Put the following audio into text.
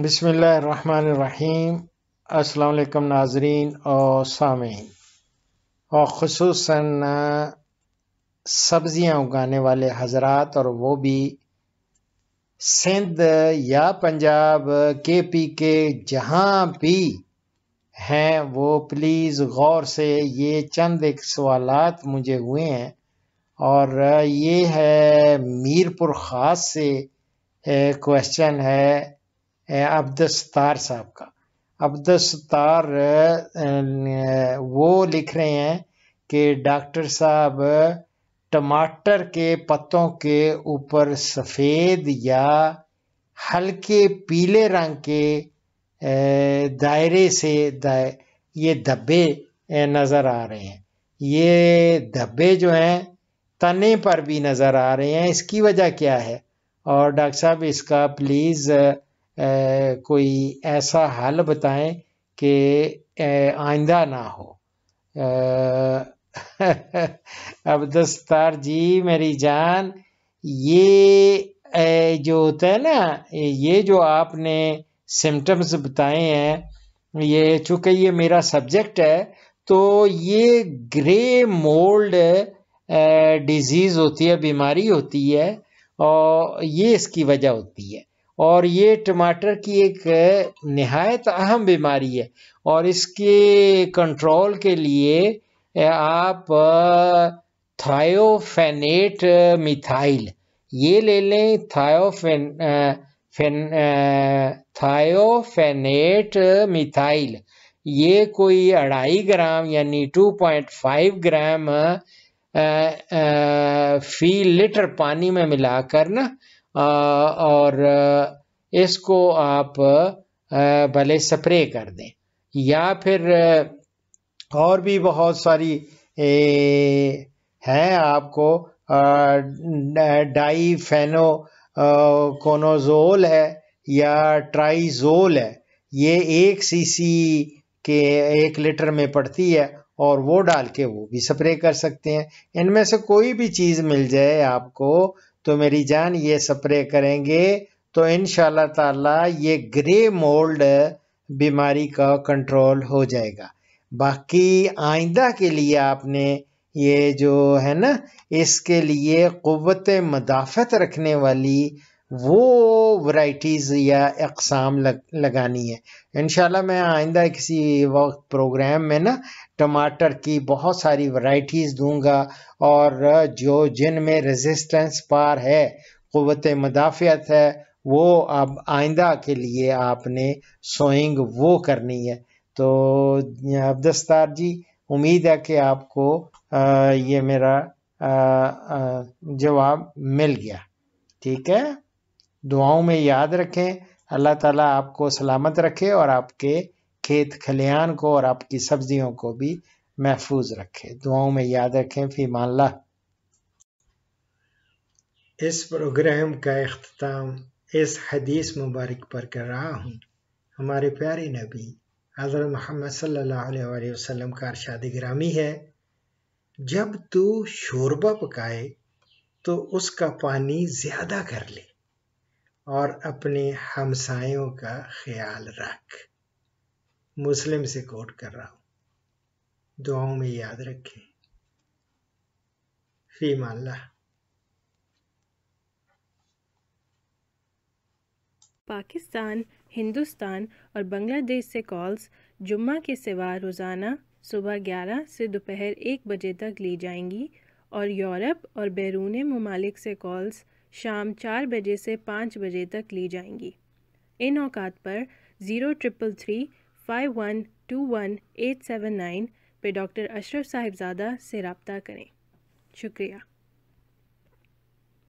बसमीम अल्लाम नाजरीन और सामीन और खसूस सब्ज़ियाँ उगाने वाले हजरात और वो भी सिंध या पंजाब के पी के जहाँ भी हैं वो प्लीज़ गौर से ये चंद एक सवाल मुझे हुए हैं और ये है मीरपुर ख़ास से क्वेश्चन है अब साहब का अब वो लिख रहे हैं कि डॉक्टर साहब टमाटर के पत्तों के ऊपर सफ़ेद या हल्के पीले रंग के दायरे से ये धब्बे नज़र आ रहे हैं ये धब्बे जो हैं तने पर भी नज़र आ रहे हैं इसकी वजह क्या है और डॉक्टर साहब इसका प्लीज़ कोई ऐसा हल बताएं कि आइंदा ना हो अब दस्तार जी मेरी जान ये जो होता है ना ये जो आपने सिम्टम्स बताए हैं ये चूंकि ये मेरा सब्जेक्ट है तो ये ग्रे मोल्ड डिजीज होती है बीमारी होती है और ये इसकी वजह होती है और ये टमाटर की एक नहायत अहम बीमारी है और इसके कंट्रोल के लिए आप थायोफेनेट मिथाइल ये ले लें थायोफेन फेन थायोफेनेट मिथाइल ये कोई अढ़ाई ग्राम यानी 2.5 ग्राम फी लीटर पानी में मिलाकर ना और इसको आप भले स्प्रे कर दें या फिर और भी बहुत सारी हैं आपको डाई फेनो कोनोजोल है या ट्राइजोल है ये एक सीसी के एक लीटर में पड़ती है और वो डाल के वो भी स्प्रे कर सकते हैं इनमें से कोई भी चीज़ मिल जाए आपको तो मेरी जान ये स्प्रे करेंगे तो इन ताला ये ग्रे मोल्ड बीमारी का कंट्रोल हो जाएगा बाकी आइंदा के लिए आपने ये जो है ना इसके लिए क़वत मदाफ़त रखने वाली वो वाइटीज़ या अकसाम लग, लगानी है इन मैं आइंदा किसी वक्त प्रोग्राम में ना टमाटर की बहुत सारी वाइटीज़ दूंगा और जो जिन में रेजिस्टेंस पार है क़वत मदाफ़ियत है वो अब आइंदा के लिए आपने सोइंग वो करनी है तो अब दस्तार जी उम्मीद है कि आपको आ, ये मेरा जवाब मिल गया ठीक है दुआओं में याद रखें अल्लाह ताला आपको सलामत रखे और आपके खेत खलियान को और आपकी सब्जियों को भी महफूज रखे दुआओं में याद रखें फी मानला इस प्रोग्राम का अख्ताम इस हदीस मुबारक पर कर रहा हूँ हमारे प्यारे नबी हजर मोहम्मद सल्ला वसलम का अरशाद ग्रामी है जब तू शोरबा पकाए तो उसका पानी ज़्यादा कर ले और अपने हमसायों का ख्याल रख मुस्लिम से कोट कर रहा हूं दुआओं में याद रखें फी माल्ला पाकिस्तान हिंदुस्तान और बांग्लादेश से कॉल्स जुम्मा के सिवा रोज़ाना सुबह 11 से दोपहर 1 बजे तक ली जाएंगी और यूरोप और बैरून ममालिक से कॉल्स शाम चार बजे से पाँच बजे तक ली जाएंगी इन औकात पर zero triple three five one two one eight seven nine पे डॉक्टर अशरफ साहिबजादा से रबता करें शुक्रिया